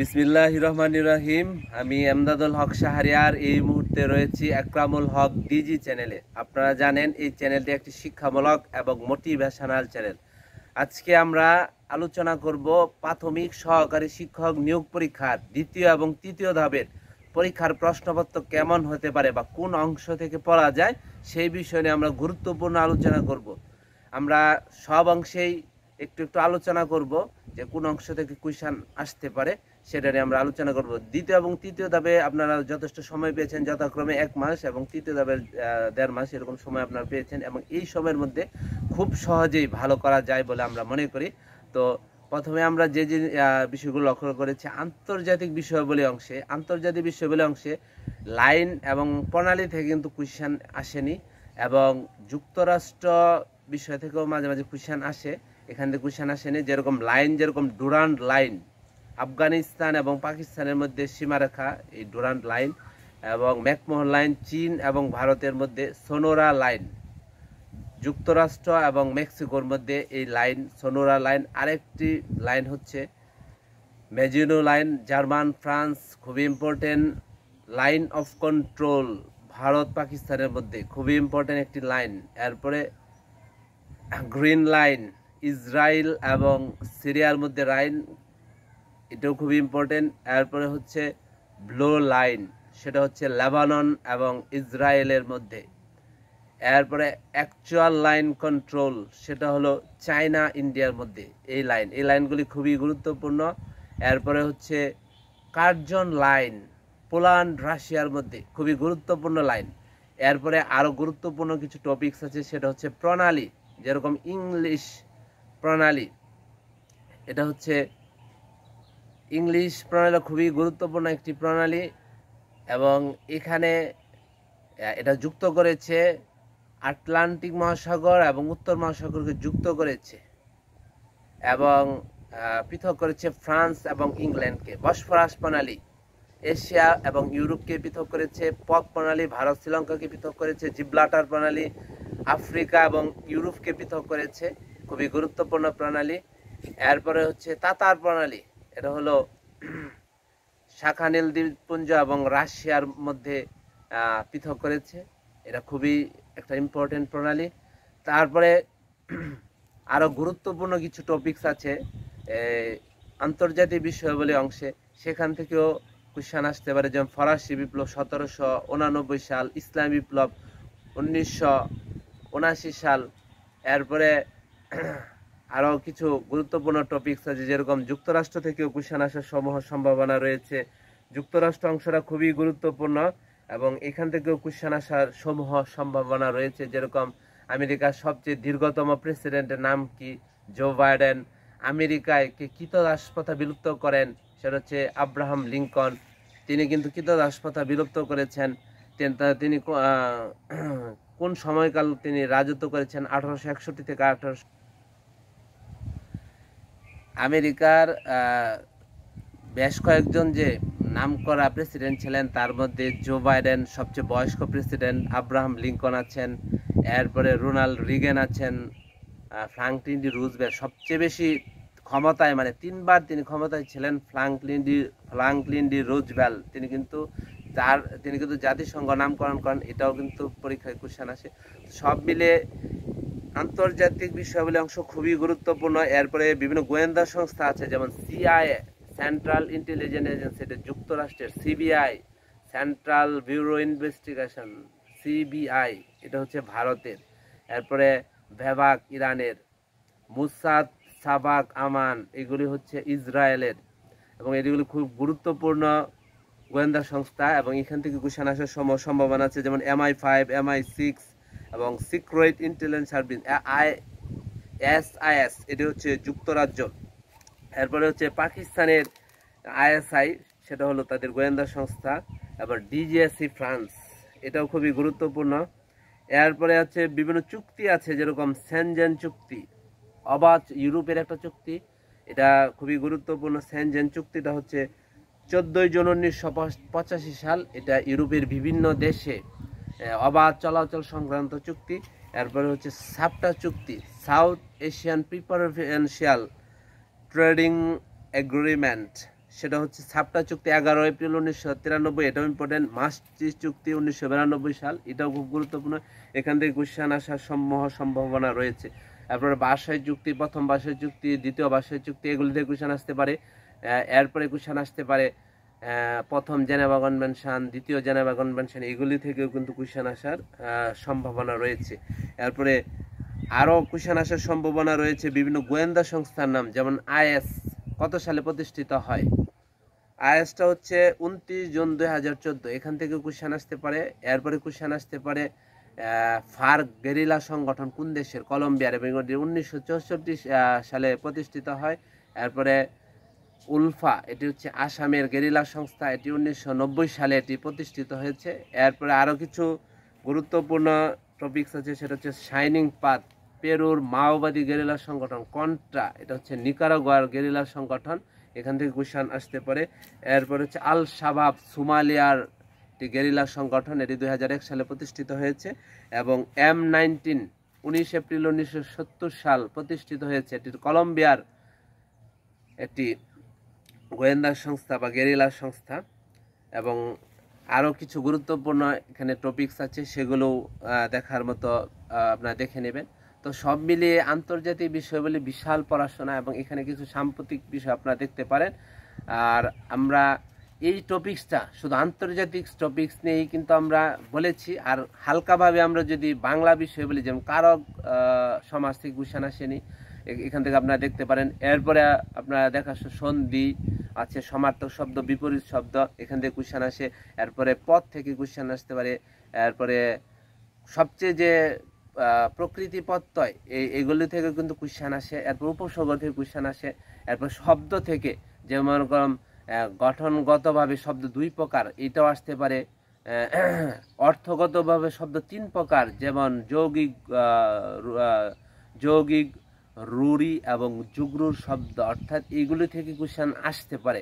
বিসমিল্লাহ রহমান রহিম আমি এমদাদুল হক শাহরিয়ার এই মুহূর্তে রয়েছি একরামুল হক ডিজি চ্যানেলে আপনারা জানেন এই চ্যানেলটি একটি শিক্ষামূলক এবং মোটিভেশনাল চ্যানেল আজকে আমরা আলোচনা করব প্রাথমিক সহকারী শিক্ষক নিয়োগ পরীক্ষার দ্বিতীয় এবং তৃতীয় ধাপের পরীক্ষার প্রশ্নপত্র কেমন হতে পারে বা কোন অংশ থেকে পড়া যায় সেই বিষয় নিয়ে আমরা গুরুত্বপূর্ণ আলোচনা করব আমরা সব অংশেই একটু একটু আলোচনা করব যে কোন অংশ থেকে কুইশন আসতে পারে সেটা নিয়ে আমরা আলোচনা করব দ্বিতীয় এবং তৃতীয় ধাপে আপনারা যথেষ্ট সময় পেয়েছেন যথাক্রমে এক মাস এবং তৃতীয় ধাপের দেড় মাস এরকম সময় আপনারা পেয়েছেন এবং এই সময়ের মধ্যে খুব সহজেই ভালো করা যায় বলে আমরা মনে করি তো প্রথমে আমরা যে যে বিষয়গুলো লক্ষ্য করেছি আন্তর্জাতিক বিষয়বলী অংশে আন্তর্জাতিক বিষয়বলী অংশে লাইন এবং প্রণালী থেকে কিন্তু কুইশান আসেনি এবং যুক্তরাষ্ট্র বিষয় থেকেও মাঝে মাঝে কুইশান আসে এখান থেকে কুইশান আসেনি যেরকম লাইন যেরকম ডুরান্ড লাইন আফগানিস্তান এবং পাকিস্তানের মধ্যে সীমারেখা এই ডোরান্ড লাইন এবং ম্যাকমোহন লাইন চীন এবং ভারতের মধ্যে সোনোরা লাইন যুক্তরাষ্ট্র এবং মেক্সিকোর মধ্যে এই লাইন সোনোরা লাইন আরেকটি লাইন হচ্ছে মেজিনো লাইন জার্মান ফ্রান্স খুবই important line of control Bharat পাকিস্তানের মধ্যে খুবই ইম্পর্টেন্ট একটি লাইন এরপরে গ্রিন লাইন ইসরায়েল এবং সিরিয়ার মধ্যে লাইন এটাও খুব ইম্পর্টেন্ট এরপরে হচ্ছে ব্লো লাইন সেটা হচ্ছে লেবানন এবং ইসরায়েলের মধ্যে এরপরে অ্যাকচুয়াল লাইন কন্ট্রোল সেটা হলো চায়না ইন্ডিয়ার মধ্যে এই লাইন এই লাইনগুলি খুবই গুরুত্বপূর্ণ এরপরে হচ্ছে কার্জন লাইন পোল্যান্ড রাশিয়ার মধ্যে খুবই গুরুত্বপূর্ণ লাইন এরপরে আরও গুরুত্বপূর্ণ কিছু টপিকস আছে সেটা হচ্ছে প্রণালী যেরকম ইংলিশ প্রণালী এটা হচ্ছে ইংলিশ প্রণালী খুবই গুরুত্বপূর্ণ একটি প্রণালী এবং এখানে এটা যুক্ত করেছে আটলান্টিক মহাসাগর এবং উত্তর মহাসাগরকে যুক্ত করেছে এবং পৃথক করেছে ফ্রান্স এবং ইংল্যান্ডকে বসফরাস প্রণালী এশিয়া এবং ইউরোপকে পৃথক করেছে পক প্রণালী ভারত শ্রীলঙ্কাকে পৃথক করেছে জিব্লাটার প্রণালী আফ্রিকা এবং ইউরোপকে পৃথক করেছে খুবই গুরুত্বপূর্ণ প্রণালী এরপরে হচ্ছে তাতার প্রণালী এটা হলো শাখানেল দ্বীপপুঞ্জ এবং রাশিয়ার মধ্যে পৃথক করেছে এটা খুবই একটা ইম্পর্টেন্ট প্রণালী তারপরে আরও গুরুত্বপূর্ণ কিছু টপিকস আছে আন্তর্জাতিক বিষয়াবলী অংশে সেখান থেকেও কুশান আসতে পারে যেমন ফরাসি বিপ্লব সতেরোশো উনানব্বই সাল ইসলাম বিপ্লব উনিশশো উনাশি সাল এরপরে আরও কিছু গুরুত্বপূর্ণ টপিকস আছে যেরকম যুক্তরাষ্ট্র থেকেও কুশান আসার সমূহ সম্ভাবনা রয়েছে যুক্তরাষ্ট্র অংশটা খুবই গুরুত্বপূর্ণ এবং এখান থেকেও কুশান আসার সমূহ সম্ভাবনা রয়েছে যেরকম আমেরিকার সবচেয়ে দীর্ঘতম প্রেসিডেন্টের নাম কি জো বাইডেন আমেরিকায় কে কৃতদাস প্রথা বিলুপ্ত করেন সেটা হচ্ছে আব্রাহাম লিঙ্কন তিনি কিন্তু কৃতদাস প্রথা বিলুপ্ত করেছেন তিনি কোন সময়কাল তিনি রাজত্ব করেছেন আঠারোশো একষট্টি থেকে আঠারোশো আমেরিকার বেশ কয়েকজন যে নাম করা প্রেসিডেন্ট ছিলেন তার মধ্যে জো বাইডেন সবচেয়ে বয়স্ক প্রেসিডেন্ট আব্রাহাম লিঙ্কন আছেন এরপরে রোনাল্ড রিগেন আছেন ফ্রাঙ্কলিন ডি রুজবেল সবচেয়ে বেশি ক্ষমতায় মানে তিনবার তিনি ক্ষমতায় ছিলেন Franklin D Franklin D Roosevelt তিনি কিন্তু তার তিনি কিন্তু জাতিসংঘ নামকরণ করেন এটাও কিন্তু পরীক্ষায় কোশ্চেন আসে সব মিলে আন্তর্জাতিক বিষয়াবলী অংশ খুবই গুরুত্বপূর্ণ এরপরে বিভিন্ন গোয়েন্দা সংস্থা আছে যেমন সিআইএ সেন্ট্রাল ইন্টেলিজেন্স এজেন্সি এটা যুক্তরাষ্ট্রের CBI central bureau investigation CBI এটা হচ্ছে ভারতের এরপরে ভেবাক ইরানের মুসাদ সাবাক আমান এগুলি হচ্ছে ইসরায়েলের এবং এগুলি খুব গুরুত্বপূর্ণ গোয়েন্দা সংস্থা এবং এখান থেকে কোশ্চেন আসার সম্ভাবনা আছে যেমন এমআই ফাইভ এমআই সিক্স এবং secret intelligence service I S I S এটি হচ্ছে যুক্তরাজ্য এরপরে হচ্ছে পাকিস্তানের আইএসআই সেটা হলো তাদের গোয়েন্দা সংস্থা আবার ডিজিএসি ফ্রান্স এটাও খুবই গুরুত্বপূর্ণ এরপরে হচ্ছে বিভিন্ন চুক্তি আছে যেরকম স্যানজেন চুক্তি অবাধ ইউরোপের একটা চুক্তি এটা খুবই গুরুত্বপূর্ণ স্যানজেন চুক্তিটা হচ্ছে চোদ্দোই জুন উনিশশো সাল এটা ইউরোপের বিভিন্ন দেশে অবাধ চলাচল সংক্রান্ত চুক্তি এরপরে হচ্ছে সাপটা চুক্তি South Asian preferential trading agreement সেটা হচ্ছে সাপটা চুক্তি এগারো এপ্রিল উনিশশো তিরানব্বই এটাও ইম্পর্টেন্ট মাস্ট্রিস চুক্তি উনিশশো বিরানব্বই সাল এটাও খুব গুরুত্বপূর্ণ এখান থেকে কুশান আসার সম্মহ সম্ভাবনা রয়েছে তারপরে বাসায় চুক্তি প্রথম বাসায় চুক্তি দ্বিতীয় বাসায় চুক্তি এগুলি থেকে কোশ্চান আসতে পারে এরপরে কুশান আসতে পারে প্রথম জেনেভা কনভেনশন দ্বিতীয় জেনেভা কনভেনশন এগুলি থেকেও কিন্তু কুশন আসার সম্ভাবনা রয়েছে এরপরে আরও কুশন আসার সম্ভাবনা রয়েছে বিভিন্ন গোয়েন্দা সংস্থার নাম যেমন আইএস কত সালে প্রতিষ্ঠিত হয় আইএসটা হচ্ছে উনত্রিশ জুন দুই হাজার চোদ্দো এখান থেকে কুশন আসতে পারে এরপরে কুশন আসতে পারে ফার গেরিলা সংগঠন কোন দেশের কলম্বিয়ার এবং উনিশশো সালে প্রতিষ্ঠিত হয় এরপরে উলফা এটি হচ্ছে আসামের গেরিলা সংস্থা এটি উনিশশো সালে এটি প্রতিষ্ঠিত হয়েছে এরপরে আরও কিছু গুরুত্বপূর্ণ টপিকস আছে সেটা হচ্ছে শাইনিং পাথ পেরুর মাওবাদী গেরিলা সংগঠন কন্ট্রা এটা হচ্ছে নিকারাগোয়ার গেরিলা সংগঠন এখান থেকে কুশান আসতে পারে এরপরে হচ্ছে আল শাবাব সুমালিয়ার একটি গেরিলা সংগঠন এটি দুই সালে প্রতিষ্ঠিত হয়েছে এবং এম নাইনটিন উনিশ এপ্রিল উনিশশো সাল প্রতিষ্ঠিত হয়েছে এটির কলম্বিয়ার একটি গোয়েন্দা সংস্থা বা গেরিলা সংস্থা এবং আরও কিছু গুরুত্বপূর্ণ এখানে টপিকস আছে সেগুলোও দেখার মতো আপনারা দেখে নেবেন তো সব মিলিয়ে আন্তর্জাতিক বিষয়গুলি বিশাল পড়াশোনা এবং এখানে কিছু সাম্প্রতিক বিষয় আপনারা দেখতে পারেন আর আমরা এই টপিক্সটা শুধু আন্তর্জাতিক টপিক্স নিয়েই কিন্তু আমরা বলেছি আর হালকাভাবে আমরা যদি বাংলা বিষয় বলি যেমন কারক সমাজ থেকে গুসান আসেনি এখান থেকে আপনারা দেখতে পারেন এরপরে আপনারা দেখা সন্ধি আছে সমার্থক শব্দ বিপরীত শব্দ এখান থেকে কোশ্চেন আসে এরপরে পথ থেকে কুশান আসতে পারে এরপরে সবচেয়ে যে প্রকৃতি প্রত্যয় এই এগুলি থেকে কিন্তু কুশ্চান আসে এরপর উপসর্গ থেকে কুশ্চান আসে এরপর শব্দ থেকে যেমন গঠনগতভাবে শব্দ দুই প্রকার এটাও আসতে পারে অর্থগতভাবে শব্দ তিন প্রকার যেমন যৌগিক যৌগিক রুরি এবং জুগরুর শব্দ অর্থাৎ এগুলি থেকে কোশ্চেন আসতে পারে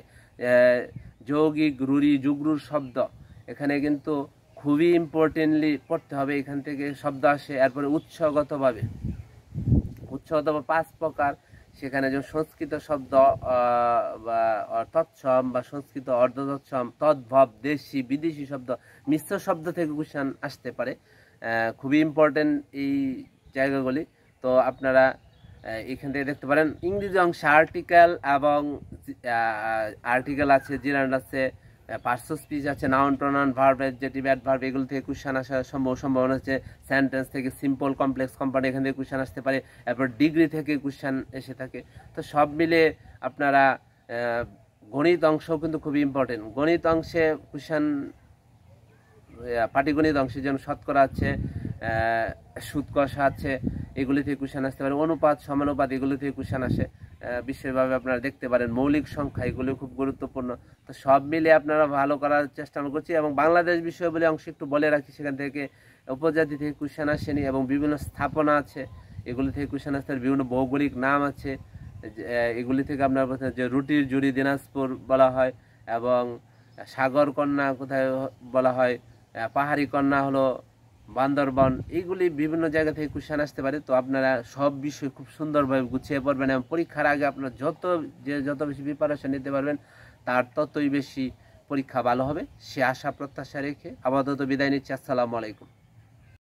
যৌগিক রুরি জুগরুর শব্দ এখানে কিন্তু খুবই ইম্পর্টেন্টলি পড়তে হবে এখান থেকে শব্দ আসে এরপরে উৎসগতভাবে উৎসগত বা পাঁচ প্রকার সেখানে যে সংস্কৃত শব্দ বা তৎসম বা সংস্কৃত অর্ধ তৎসম তদ্ভব দেশি বিদেশি শব্দ মিশ্র শব্দ থেকে কোশ্চেন আসতে পারে খুবই ইম্পর্টেন্ট এই জায়গাগুলি তো আপনারা এখান থেকে দেখতে পারেন ইংরেজি অংশে আর্টিকেল এবং আর্টিকেল আছে জিরান্ড আছে পার্সো স্পিচ আছে noun pronoun verb adjective verb এগুলো থেকে কুশান আসার সম্ভব সম্ভাবনা আছে সেন্টেন্স থেকে সিম্পল কমপ্লেক্স কোম্পানি এখান থেকে কোশ্চেন আসতে পারে এরপর ডিগ্রি থেকে কুশান এসে থাকে তো সব মিলে আপনারা গণিত অংশও কিন্তু খুবই ইম্পর্টেন্ট গণিত অংশে কোশ্চেন পাটিগণিত অংশে জন্য শতকরা আছে সুৎকষা আছে এগুলি থেকে কোশ্চেন আসতে পারে অনুপাত সমানুপাত এগুলি থেকে কোশ্চেন আসে বিশেষভাবে আপনারা দেখতে পারেন মৌলিক সংখ্যা এগুলি খুব গুরুত্বপূর্ণ তো সব মিলে আপনারা ভালো করার চেষ্টা আমি করছি এবং বাংলাদেশ বিষয় বলে অংশ একটু বলে রাখি সেখান থেকে উপজাতি থেকে কোশ্চেন আসেনি এবং বিভিন্ন স্থাপনা আছে এগুলি থেকে কোশ্চেন আসতে পারে বিভিন্ন ভৌগোলিক নাম আছে এগুলি থেকে আপনার যে রুটির জুড়ি দিনাজপুর বলা হয় এবং সাগর কন্যা কোথায় বলা হয় পাহাড়ি কন্যা হলো বান্দরবন এইগুলি বিভিন্ন জায়গা থেকে কোশ্চেন আসতে পারে তো আপনারা সব বিষয় খুব সুন্দরভাবে গুছিয়ে পড়বেন এবং পরীক্ষার আগে আপনার যত যে যত বেশি প্রিপারেশন নিতে পারবেন তার ততই বেশি পরীক্ষা ভালো হবে সে আশা প্রত্যাশা রেখে আপাতত বিদায় নিচ্ছি আসসালামু আলাইকুম